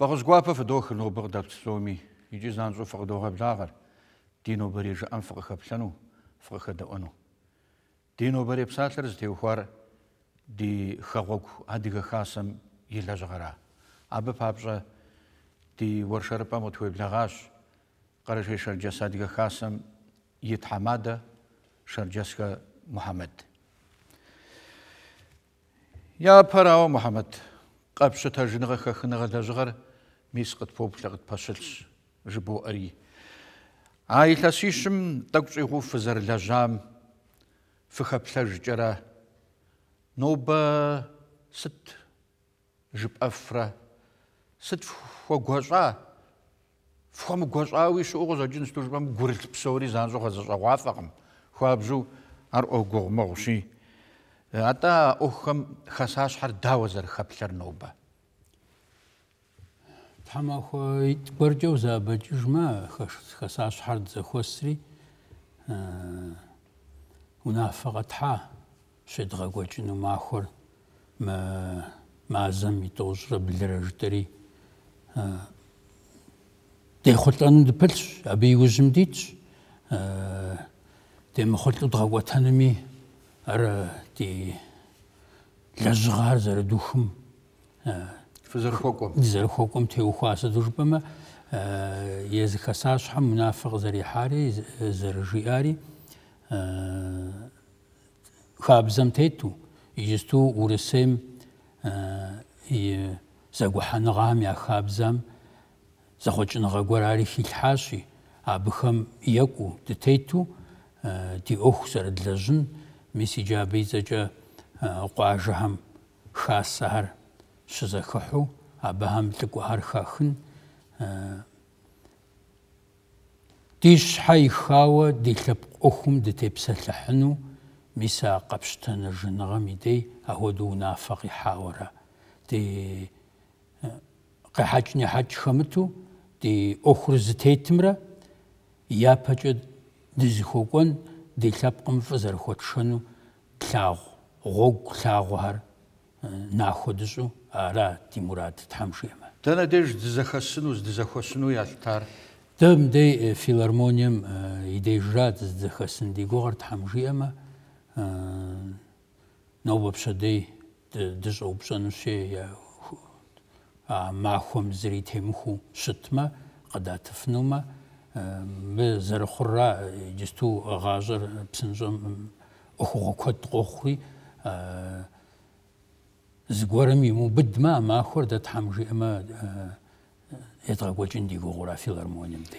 فخص غوا په دوه خنو بر د سومي یجی زان زو فر دوه بلاغر دینو بری ژ ان فرخه پلانو فرخه د اونو دینو بری پساتر ز دیو خور دی خغوګ ادیګه خاصم یلا زغرا اب پاپزه دی ورشر په متوی بلاغاس قره شر جسدګه خاصم یت حماد شر جسګه محمد یا پراو محمد قبشه تجنغه خخنغه دژغره ميس قد فوب لغت باشلس جبو أري عاي لاسيشم تقش إغو فزر لجام فخب جرا نوبا ست جب أفرا ست فو او فو مغوزا ويش أغوزا جنس توجبام غورت بسوري زانزو خزر غوافقم خوابزو أر أغوغ مغشي أتا أخم خساش حر داوزر خبلر نوبا نوبا تحماخويت برجو زابجوج ما خساش حرد زخوسري آه ونافقة تحا شدغا قوتشنو ماخور ما ما زمي توجر بالرجتري آه تي خلت أنا دبلش أبي يوزم ديت آه تي ما خلت دغا تنمي أرى تي لزغار زر دوخم فزرخوكم زرخوكم تيوخاس دربما آه يزخساش حم منافق زري حاري زرجي آري آه خابزم تيتو يجستو ورسم آه زغوحان غام يا خابزم زخوچن غوراري خيلحاشي ابخم يكو تتيتو دي اوخ سرد لجن ميسي جابي زجا قواجهم خاص سهر щызэхыхьу абыхэм лӀыкӀухэр хэхын ди щхьэ ихауэ ди лъэпкъ Ӏуэхум дытепсэлъыхьыну мис а къэпщтэныжыныгъэм и дей ахуэдэу унафэ къихьауэрэ ди къихьэкӀни хьэкӀ хэмыту ди Ӏуэхур зытетымрэ япэкӀэ дызыхуэкӀуэн ди лъэпкъым фӀы зэрыхуэтшэну лъагъу гъуэгу лъагъуэхэр нахуэдыщӀу ара Тимурат тамшема. Тана деж дзахасынус дзахосыну ялтар. Тэм э, э, э, дэй филармонием идейжат дзахасын дигор тамжема. Новопшадей дызопшануше я махом зритемху шытма қадатыфнума мы зархурра дисту ғажыр псынжым оқуға көт زگورمی مو بد ما و بدما ماخۆر دەتحامژی ئەمە ئێتا گۆچندی گۆغۆرافی لەرمۆنیم دی.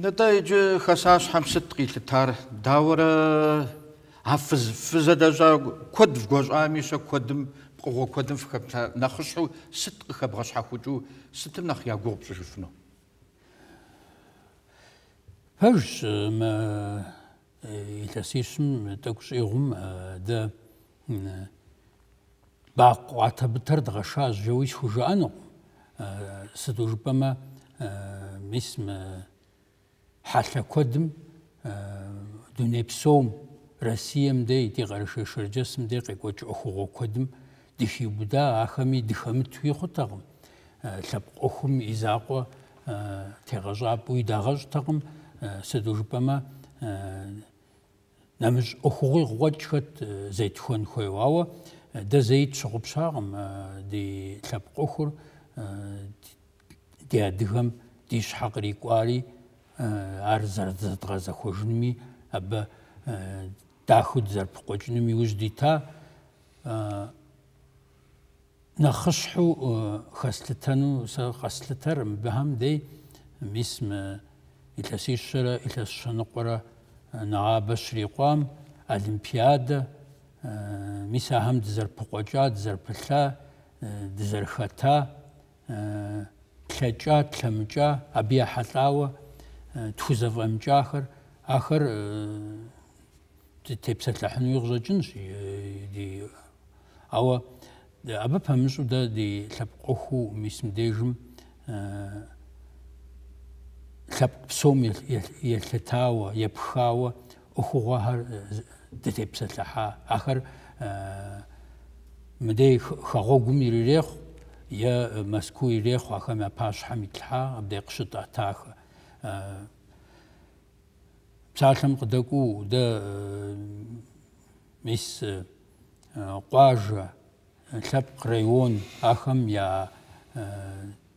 نتایج خساس هم صدقي لطار داور حفز فز دزا کد فگوز آمیسا کدم كدم کدم كدم نخشو كبتا نخشحو صدق خبغش حكوجو ستم نخيا قوب شفنو فج ما ایتاسیسم تاکس ایغم ده баақуата бтардгаша жуис хужаану э, сдужбама э, мисм э, халла кодм дунепсом россиям дэ ити гарше шерджасм дэ кэкоч охуго кодм дихи буда ахами дихамит туи хотагм лап охум изаақуа тэгажаап уйдагаж тагм сдужбама намж охугой гуачхат зэтхон хойвава ده زيت شغب شاغم آه، دي تلبق أخر آه، دي أدهم دي شحق ريكواري أرزر آه، تغزا خوجنمي أبا تاخد زر بقوجنمي وجدي نخشحو خسلتنو سخسلتر بهم دي ميسم إتلاسي الشرا إتلاس شنقرة نعابة أولمبياد مس هم دزربقوجا دزربلا دزرختا تلجا تلمجا أبيا حتاوة تخزف أمجا آخر آخر تبسط لحن يغزى جنس دي أو أبا بمسو دا دي تبقوه مسم ديجم تبقسوم يلتاوة يبخاوة أخوها тэтепсэлаха ахар э, мдей хагогум ирех я э, маску ирех ахам паш хамитлха абдэ кшит атах псалъэм э, къыдэкӏуу дэ мис къуажэ лъэпкъ район ахэм я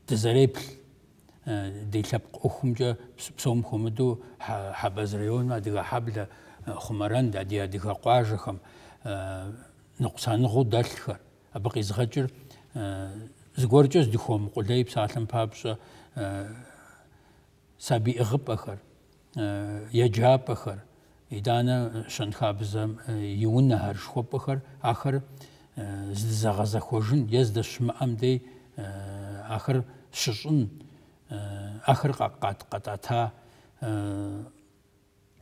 дызэреплъ ди лъэпкъ ӏуэхумкӏэ псом хуэмыдэу хьэбэз район адыгэ хьэблэ Э, хумаран да ди адыгэ къуажэхэм э, ныкъусаныгъэу дэлъхэр абы къизгъэкӏыр дихом э, здыхуэмыкъулей псалъэм папщӏэ сабиӏыгъыпӏэхэр еджапӏэхэр итӏанэ щэнхабзэм и унэхэр шхуэпӏэхэр ахэр здызэгъэзэхуэжын е здэщымыӏэм дей ахэр щыщӏын ахэр къатӏата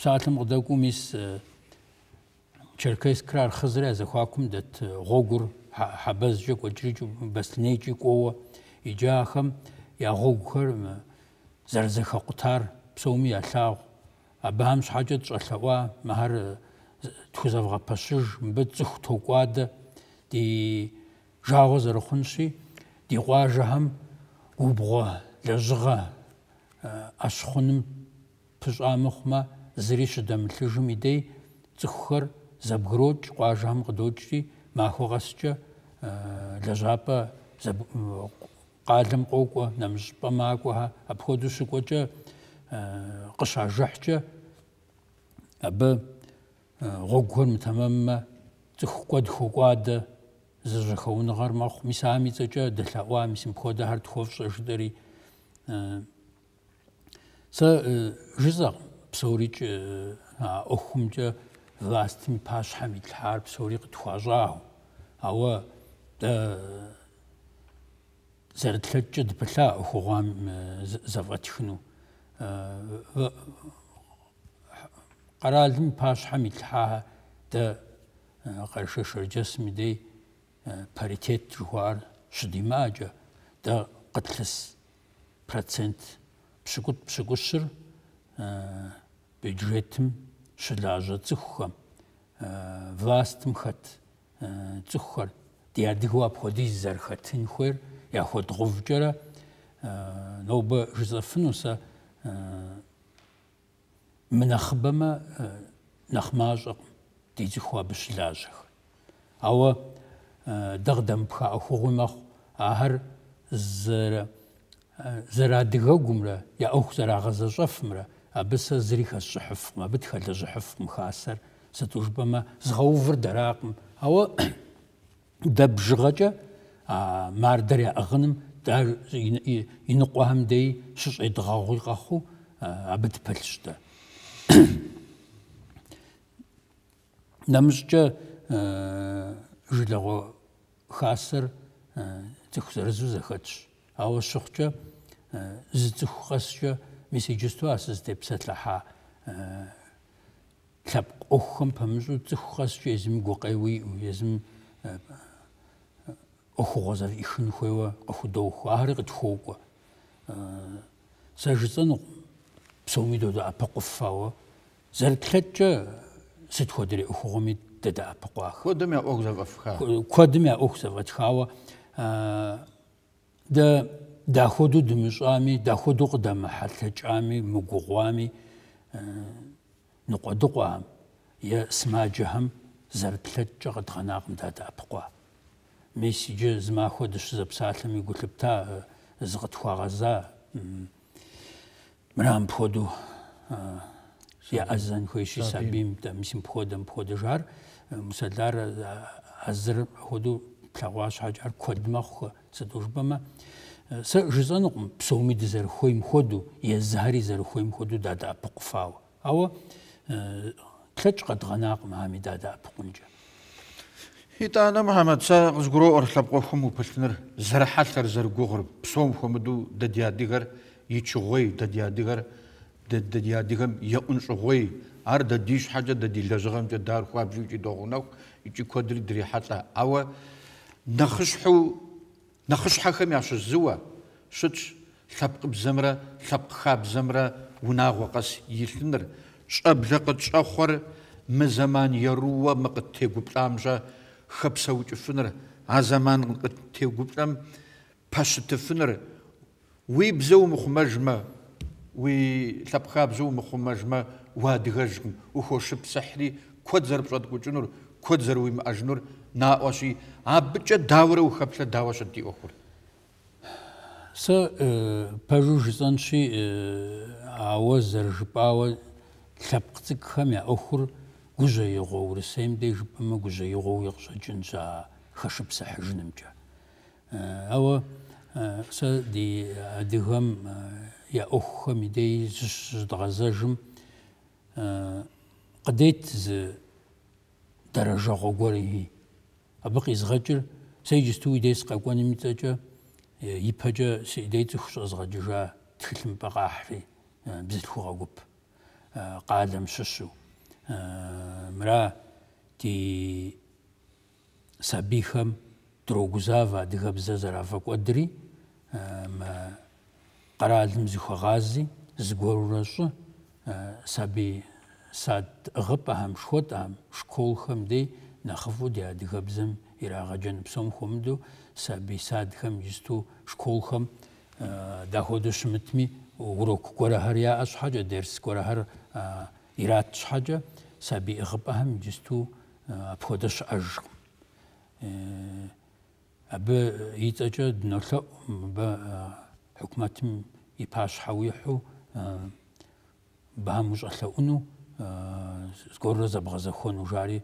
საათმოყდა კუმის э, ჩერქეს კრარ ხზრაზე ხაკუმდეთ э, ღოგურ ჰაბაზჯი კოჭრიჭი ბასნეიჭი ყოა იჯახამ ياღოგხერ ზერზე ხაყთარ ფსოუმი ალაღ აბამ შაჯეთ წალავა მაჰარ э, თუზავღა პასუჟ მბეცხ თოყვად დი ჟაღოზ რხუნში დი ყვაჟამ უბღა ლეზღა აშხუნმ ფშამხმა зришдам лъжм идей цхур забгроч кважам гдочти махогасча лъжапа заб قالм кокво намшпа макуа апходуш кочэ кыша жахча аб гогхон тамам цхкод хукуад зыжхоун гармах мисами цэчэ дэлъаква мисим пхода хартхов шэждэри са жызах псорич э, на охумжа властми паш хамид хар псори гтхажаа ава да зэрэтлэжд бла охугаам заватхну قرالم паш хамид ха да qarshashirjas midey paritet juar shdimaja да qatlas процент пшигут пшигушр э бюджетым щылажьэ цӏыхухэм, властым хэт цӏыхухэр ди адыгэу апхуэдиз зэрыхэтын хуейр яхуэдгъэувкӏэрэ нобэ жызэфыну сэ мынэхъыбэмэ нэхъ мащӏэкъым ди цӏыху абы щылажьэхэр. Ауэ дэгъдэмыпха ӏуэхугъуи мэхъу ахэр зэрадыгъэгумрэ я ӏуэху зэрагъэзэщӏэфымрэ أبسا زريخ الزحف ما بدخل الزحف مخاسر ستوجب ما زغوفر دراقم أو دبج غجا مار دريا أغنم دار ينقوهم دي شش إدغاغي غاخو أبد بلشتا نمشجا جلغو خاسر تخزرزو زخدش أو شخجا زتخخسجا მისი ჯუსტო ასისტებს ეთლაჰა ქაპ ოხომ ფამზუ ცხას შეიძლება გოყევი უიზმ ოხოზა იხნ ხევა ოხდო ხარიყ თხოკა საჟიცენ ფსომიდო და აპაყოფავა ზერქეთჭე სითხოდილი ოხომი და აპყვა ხოდმე ოხზა ვაფხა ხოდმე ოხზა ვაჩხავა და დახოდუ დმიშვამი, დახოდუ ყდამაჰალჭამი, მუგუღვამი ნუყოდუყვამ. ია სმაჯჰამ ზერტლეჭჭა ყდღანაღმ დადაფყვა. მესიჯი ზმახოდუშ ზაფსალმი გულიპთა ზღთხვაღაზა. მრამ ფოდუ ია აზან ხუიში საბიმ და მისი ფოდამ ფოდჟარ მუსადარ აზრ ხოდუ ფლაღვაშ ჰაჯარ ქოდმახ ხო ცდუშბამა. سا جزانقم بسومي دزر خويم خودو يزهري زر خويم خودو دادا بقفاو أو تلتش قد غناق مهامي دادا بقنجا هيتا أنا محمد سا غزقرو أرسلب قوخم وبسنر زر حسر زر قغر بسوم خمدو دديا ديغر يتشغوي دديا ديغر دديا ديغم يأنشغوي ار د دې حاجه د دې لږغم چې دار خو ابجو چې دوغنو چې کودري دري حتا او نخشحو нэхъыщхьэхэм ящызыуэ щытщ лъэпкъыбзэмрэ лъэпкъхабзэмрэ унагъуэ къэс илъыныр, щӀэблэ къытщӀэхъуэр мы зэман еруэ мы къыттегуплӀамщэ хэпсэукӀыфыныр, а зэман къыттегуплӀэм пэщытыфыныр, уи бзэ умыхъумэжмэ, уи лъэпкъхабзэ умыхъумэжмэ, уадыгэжкъым, ухошыпсыхьри куэд зэрыпщӀэдкӀукӀынур, куэд зэрыуимыӀэжынур ნაყვაში აბჭა დავრე უხაფს და დავაშოთ დიოხურ. სა პაჟუჟიზანში აუზერჟპავა ხაფწიქხამია ოხურ გუჟე იყო ურ სემდეჟ პმა გუჟე იყო ურ ჯინჯა ხაშიფსა ჟნიმჯა. აუ სა დი ადიღამ я охом идей здразажм э кдет з дорожого горе აბაყის ღაჭერ სეიჯის თუ იდეს ყაკვანი მიწაჭა იფაჭა სიდეიც ხშოს ღაჭა თხილმ ბაყაჰვი ბიზლ ხურაგუპ ყალამ შუშუ მრა ტი საბიხამ დროგუზავა დიგაბზაზარავა კვადრი მა ყრალიმ ზიხვაღაზი ზგორურაშა საბი სად ღპა ჰამ შოტა ჰამ შკოლ ჰამ დი нахвуди адгабзем ирагаджан псомхумду сабисадхам исту школхам доходушмитми урок корахария асхаджа дерс корахар ират схаджа саби игбахам исту апходаш аж э абы итача днолло ба хукматим ипаш хауиху ба мужалла уну скорро забгазахон ужари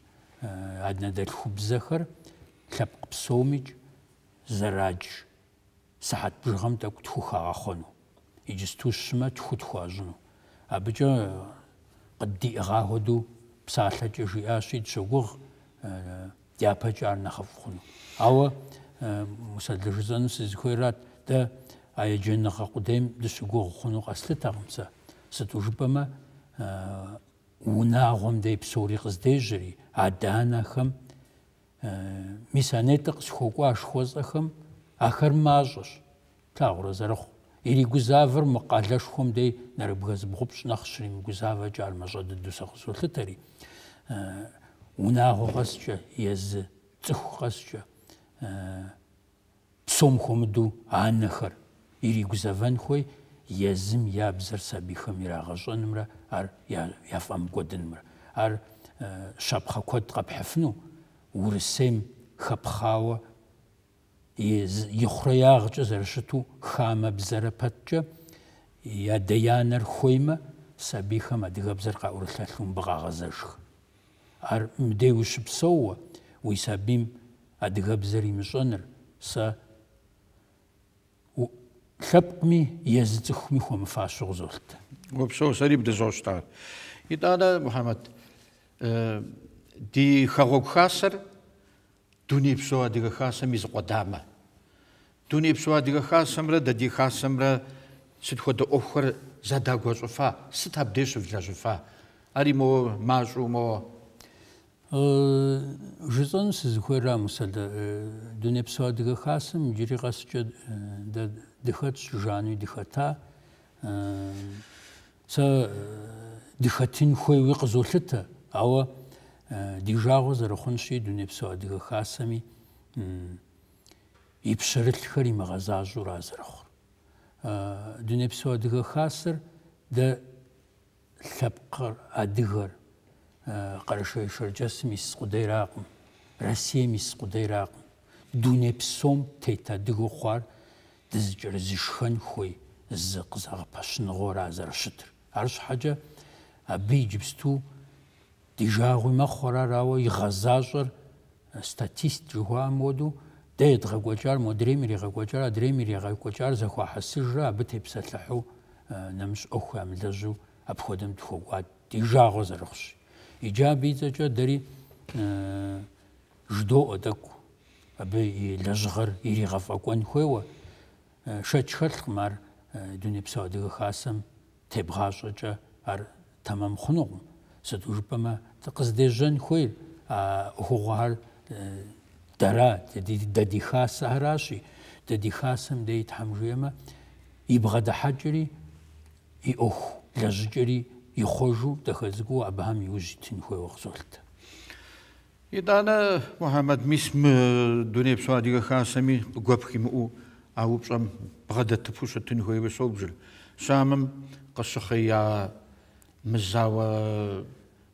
аднадэлхубзэхэр э, лъэпкъ псомич зэрадж сыхьат бжыгъэм тӀэкӀу тхухагъэхъуну иджысту щымэ тху тхуащӀыну абыкӀэ э, къыддиӀыгъахуэду псалъэкӀэ жиӀащи дыщогугъ дяпэкӀэ э, ар нэхъыфӀ хъуну ауэ мусэ лыжызэну сызыхуейрат дэ а еджэныгъэ къудейм дыщыгугъ хъуну къэслъытэкъым сэ сыту жыпӀэмэ უნაღომდეებს ორი ყზდეჟრი ადანახმ მისანეთს ხოკვა შხოზახმ ახერმაჟოშ თაღრო ზერხ ირი გუზავრ მყალაშხომდე ნარბგაზ ბღუბშ ნახშრი გუზავა ჯარმაჟად დუსახსულთერი უნაღოღასჭა ეს წუხასჭა სომხომდუ ანახარ ირი გუზავან ხოი езым я бзэр сабийхэм ирагъэщӏэнымрэ ар яфӏэмыкӏуэдынымрэ. Ар щапхъэ куэд къэпхьыфыну урысейм хэпхъауэ и хъуреягъкӏэ зэрыщыту хамэ бзэрэ пэткӏэ я дэянэр хуеймэ сабийхэм адыгэбзэр къаӏурылъэлъу мыбы къагъэзэшх. Ар мыдей ущыпсэууэ уи сабийм адыгэбзэр имыщӏэныр сэ ხაპმი იეზიცხმი ხომ ფაშუღზოლთ. ვაფშოს არიბდე ზოშტა. იტადა მუჰამად э ди хагокхасар дунипсо адига хасам из қодама дунипсо адига хасамра да ди хасамра ситхода охр задагоцфа ситабдешв жажфа ари мо мажумо Э, Жызон сіз хуэрамсада э, дунепсуа дыгахасым жиригасча э, да дыхат сужану дыхата са дыхатын хуэуи қызолыта ауа дижағу зарахунши дунепсуа дыгахасами ипшарылхар имағазажу разарахур дунепсуа хасыр да лапқар адыгар ყარაშოე შორჯას მის ყდერა რუსიე მის ყდერა დუნეფსომ თეთა დგოხარ დზჯერზი შხან ხუი ზიყზაღ ფაშნღორ აზრშტრ არს ჰაჯა აბიჯბს თუ დიჟაღუმა ხორა რავო იღაზაზრ სტატისტიკა მოდუ დედღა გოჭარ მოდრიმირი გოჭარ ადრიმირი გოჭარ ზახვა ჰასიჟა ბთებსალჰუ ნამშ ოხვამ ლაჟუ აფხოდემ თხოვა დიჟაღო ზრხში icabîzeçe ji do edek ku ebê leşxer îrî xefekwen xê we şeç xelq mer dunê pisadigı xasem têbğaş'eç'e ar temem xhunukhım. Sıt û jıpeme tıkhızdêjen xuêyr ıxuğuer dera dedîxase heraşi dedîxasem dêy them jjêyeme îbğedehecırî î 'uexu lejıç'ırî يخرجوا تخزقوا أبهم يوجد هو وخزولت إدانا محمد ميسم دوني بسوا ديغا خاسمي قبخي مؤو أهو بسام بغدا تفوشة تنهوي بسوبجل سامم قصخي يا مزاوة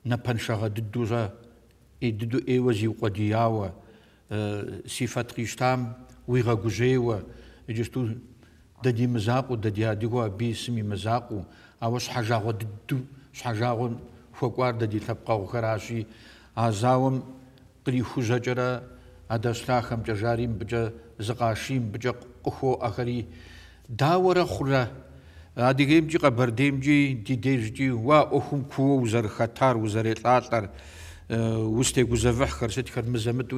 نبنشغة ددوزا إددو إيوزي وقدياوة آه، صفات قيشتام ويغا قجيوة إجستو ددي مزاقو ددي هاديغو بيسمي مزاقو ауэ щхьэ жагъуэ дыду щхьэ دەدی تەبقاوخەراشی ئازاوم قری خوژەجرە ئەدەستاخەم جەژاریم بجە زقاشیم بجە قخۆ ئەخەری داوەرە خوورە دیگەیمجی قە بەردێمجی دیدێژجی وا ئۆخم کووە و زەرخەتار و زەرێتلاتەر وستێک و زەڤح خەرسێت کە مزەمت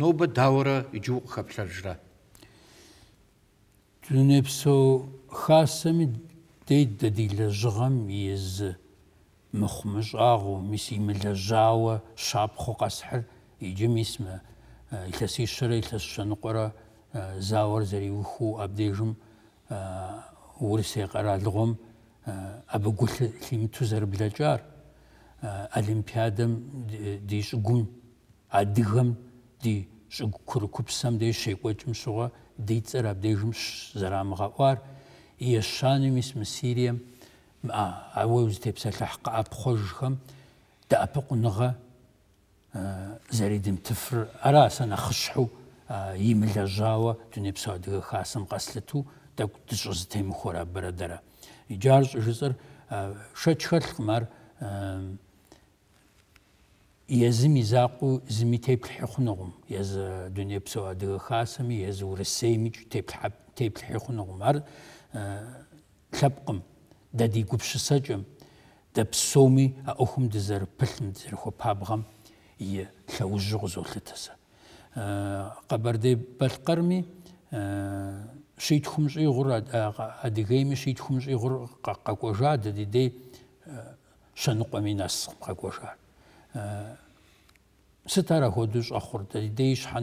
нобэ дауэрэ иджы укъыхэплъэжрэ дунейпсо خاصم تيد ددي لجغم يز مخمش آغو ميسي ملجاوة شاب خو أسحر يجم اسمه إلتسي الشرع إلتسي نقرة زاور زري وخو أبديجم ورسي قرار لغم أبو قلت لهم تزر بلجار أليمبيادم دي شقون أدغم دي شق كركوب سم دي شيء شوغا دي تزر أبديجم زرام غوار иешанэмис мы Сирием а ауэ узытепсэлъыхь къэӏэпхъуэжхэм дэӏэпыкъуныгъэ зэридым тыфыр ара сэ нэхъыщхьэу имылэжьауэ дунейпсо адыгэ хасэм къэслъыту тӏэкӏу дыщӏызытемыхуэр абэрэ дэрэ. Иджар щӏыжысӏэр шэч хэлъкъым ар езым и закъуэу зыми теплъхьи хъунукъым. Езы дунейпсо адыгэ хасэми, езы Урысеймичӏ теплъхьи хъунукъым. Ар лъэпкъым, дэ ди гупщысэкӏэм, дэ псоми а ӏуэхум дызэрыпылъым, дызэрыхуэпабгъэм и лъэужьу къызолъытэ сэ. Къэбэрдей-Балъкъэрми э, щитхум щӏигъур, адыгейми щитхум щӏигъур къэкӏуэжа дэ ди дей щэныкъуэми э, нэс къэкӏуэжа. Э, сыт ар ахуэдэу щӏэхъур, дэ ди щхьэ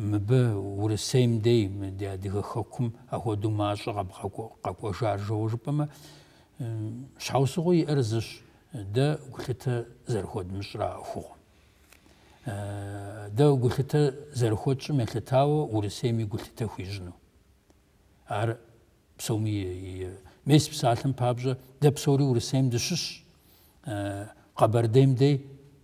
мыбы урысейм дей адыгэ хэкум ахуэду мащӏэ къэкӏуэжаржэуэ жыпӏэмэ щхьэусыгъуэ иӏэр зыщ дэ гулъытэ зэрыхуэдмыщӏра хъугъуэ. Дэ гулъытэ зэрыхуэкӏым елъытауэ урысейм и гулъытэ хуищӏыну. Ар псоми мес псалъэм папщӏэ дэ псори урысейм дыщыщ э, къэбэрдейм дей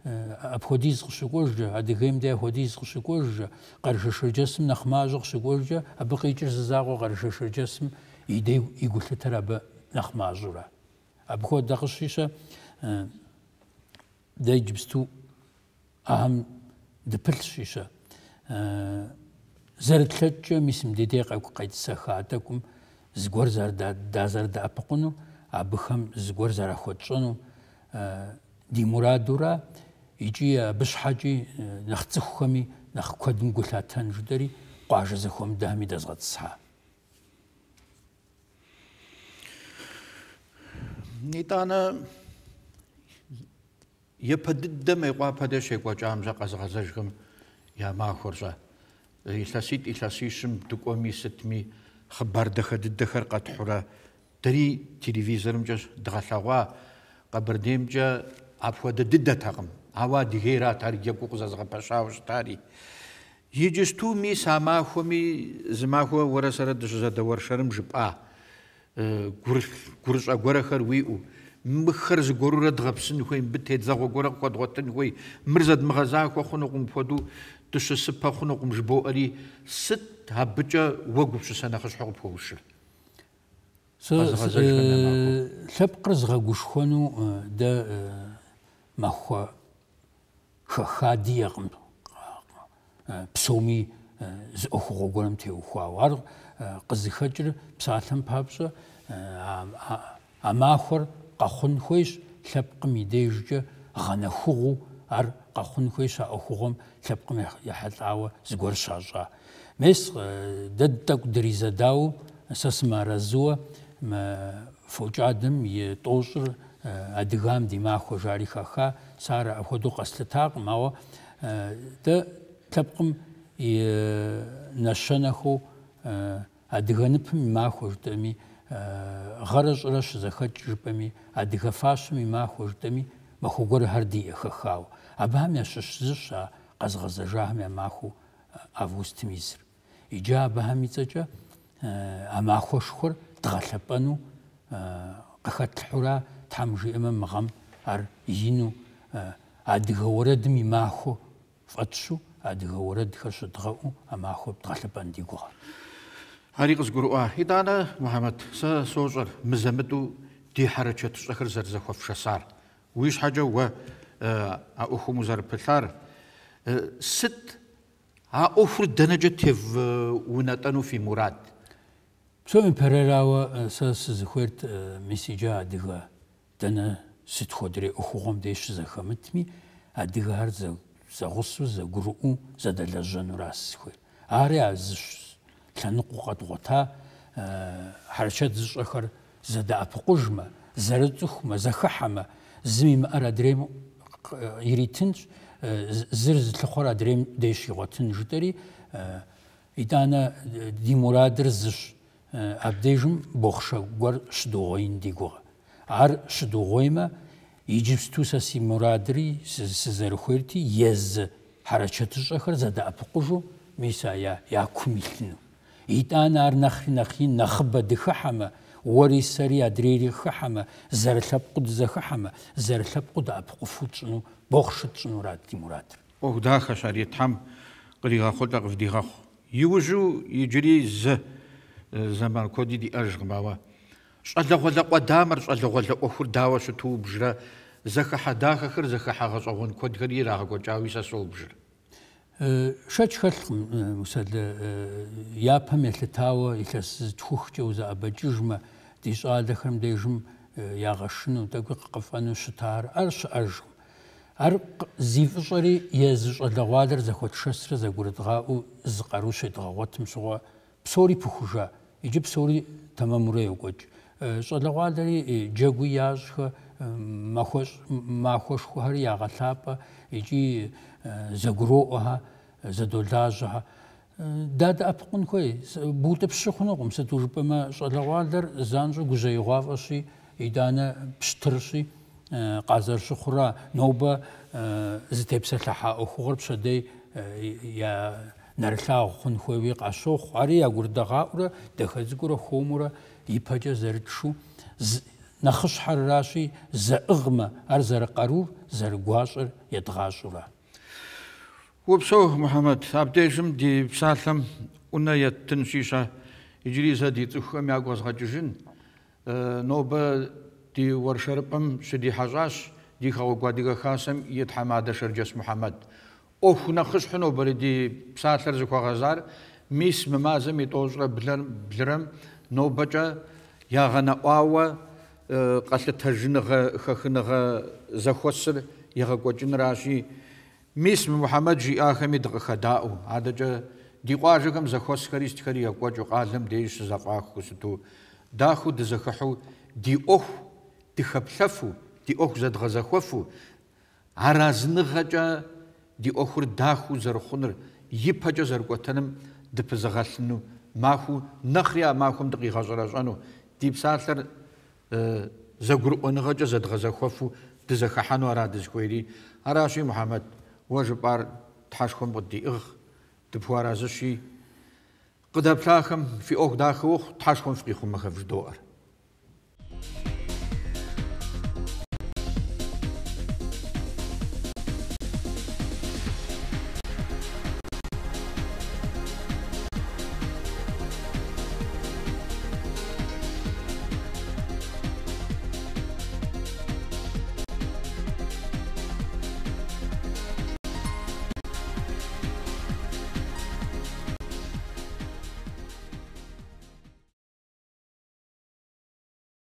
აფხოდიზღ შეგოჟა ადგემდე აფხოდიზღ შეგოჟა ყარშეშეჯესმ ნახმაჟოხ შეგოჟა აბყიჭის ზაღო ყარშეშეჯესმ იდე იგულთერაბ ნახმაჟურა აბხოდ დახშიშა დეჯბსту ამ დფილშიშა ზერთლეჭო მისიმ დიდე ყაკ ყაიცახა ატაკუმ ზგორ ზარდა დაზარდა აფყუნუ აბხამ ზგორ ზარახოჭუნუ დიმურადურა iji bishhaji naxtsukhami naxkwadin gulatan judari qajzakhum dahmi dazgatsa nitana япадддам эгъуапэдэ щекӏуэкӏамзэ къэзгъэзэжхэм я махуэрщӏэ илъэситӏ илъэсищым дыкӏуэми сытми хъыбар дахэ дыдэхэр къэтхьурэ дэри телевизорымкӏэ дгъэлъэгъуа къэбэрдеймкӏэ апхуэдэ дыдэтэкъым ავადღერათ არის გეკუყზაზღაფაშავშტარი იჯის თუ მი სამახვმი ზმახვა ვარასარა დშზადავარშარым ჟპა გურ გურშაგორახარ ვიუ მხერ ზგორურა დღაფსინ ხუი ბთეძაღოგორა ყოდღოთინ ხუი მრზად მღაზახვა ხუნუყუმ ფოდუ დშსფა ხუნუყუმ ჟბოარი სთ ჰაბჭა ვოგუფშ სანახშ ხუპუშ ლაპყრზღა გუშხონუ და მახვა ხადია псоми ოხოგონ თეუხავარ ყზიხაჭრ ფსალთან ფაბზა ამახორ ყახუნ ხუის ლაპყი მიდეჟჯა ღანახუღუ არ ყახუნ ხუისა ოხოგომ ლაპყი ჰალავა ზგორ შაჟა მეს დედდაკ დრიზადაუ სასმარაზუა ფოჭადმ ი ტოშრ Э, адыгам ди махуэ жари хаха сарэ апхуэдэу къэслъытакъым, ауэ э, дэ лъэпкъым и э, нэщэнэхуу адыгэныпым и махуэ жытӏэми гъэрэ щӏырэ щызэхэкӏ жыпӏэми адыгэ фащэм и махуэ жытӏэми махуэ гуэрхэр диӏэ хэхауэ. Абыхэм ящыщ зыщ а къэзгъэзэжахым я махуэу августым изыр. Иджы абыхэм и цӏэкӏэ а махуэшхуэр дгъэлъэпӏэну къыхэтлъхьэура там же ММГМ ар ину адгаурад мимаху фацу адгаурад хашдгау амаху дгалбан дигуа ариқс гуруа хидана мухаммад са сожар мизамду ди харачат шахр зарзахов шасар уиш хажа ва а уху музар пилар сит а уфр денеже тев унатану фи мурад ᱥᱚᱢᱤ ᱯᱮᱨᱮᱨᱟᱣ ᱥᱟᱥ ᱡᱷᱩᱨᱛ ᱢᱤᱥᱤᱡᱟ ᱟᱫᱤᱜᱟ دنا سيت خدري أخوهم ديش زخمتمي أدغار زا زغصو زغرؤو زدل جنو راسخوي آري عزش لن قوقات غطا حرشات زش أخر زدا أبقجما زردخما زخحما زمي ما أرى دريم يريتنش زرز تخورا دريم ديش يغطن جتري إدانا دي مرادر زش أبديجم بخشا غور شدوغين ديغوغا არ შდუღოიმა იჯიბს თუსასი მურადრი სეზერხერტი ეზ ჰარაჩეთშახერ ზადა აფყუჟუ მისაია იაკუმილნუ იტან არ ნახრი ნახი ნახბა დიხჰამა ვორი სერი ადრირი ხჰამა ზერლაფყუდ ზხჰამა ზერლაფყუდ აფყუჩნუ ბოხშუჩნუ რატი მურადრი ოღ დახაშარი თამ ყრიღა ხოდაღვდიღა იუჟუ იჯრი ზ ზამალ კოდიდი აჟღმავა ყალაყალაყვა დამარ ყალაყალაყვა ხურ დავასო თუ უბჟრა ზახა დახახერ ზახა ღაწოღონ კოდგერი რაღოჭა ვისასო უბჟრა შეჩხალხ მუსალ იაფა მეთლე თავო ისას თუხჭე უზა აბაჯიჟმა დისალდახრამ დეჟმ ягашну такой кафану шитар арш аж ар зифшри ез шлагвадр захот шестра загуредга у зқару шитгагот мсуга псори пухужа иджи псори тамамуре укоч წოდღვალი ჯეგუიას მახოშ მახოშხარი აღალაპ იგი ზგროა ზდოლაჟა და დაფყუნ ხო ბუტებშხნოგუმ სეთურპემა წოდღვალი ზანჟ გუჟეიღავაში იდანა ფშტრში ყაზარში ხურა ნობა ზთებსალაჰა ოხურბშდე ია ნარსა ხუნ ხვევი ყაშო ხარი აგურდაღა და ხეზგურა ხუმურა ипэкӏэ зэрытшу нэхъыщхьэращи зэӏыгъмэ ар зэрыкъарур зэрыгуащӏэр едгъащӏэурэ. Упсэу Мухьэмэд, абдежым ди псалъэм ӏунэ еттын щищэ иджыри сэ ди цӏыхухэм ягуэзгъэкӏыжын э, нобэ ди уэршэрыпӏэм щыдихьэщӏащ ди хэгъуэгу адыгэ хасэм и тхьэмадэ Шэрджэс Мухьэмэд. ӏуэху нэхъыщхьу нобэрэ ди псалъэр зыхуэгъэзар мис мы мазэм и тӏощӏрэ блэрэм ნობაჭა ягана ауа қалта тажныга хахныга захоссер ягакочин раши мис мухаммад жи ахмед гхадау адача диқважагам захос христ хари якочу қалам деиш зафахусту даху де захаху ди ох ди хаплафу ди ох зад газахофу аразныгача ди охур даху зархунр ипача зарготаным дипзагалну ماخو نخريا ماخوم دقي غزرا جانو دي بسالتر زغرو انغج زد غزخوفو دزخحانو را دزكويري اراشي محمد وجبار تحشكم بدي اغ دبوارا زشي قد في اوغ داخوخ تحشكم في خمخ في دور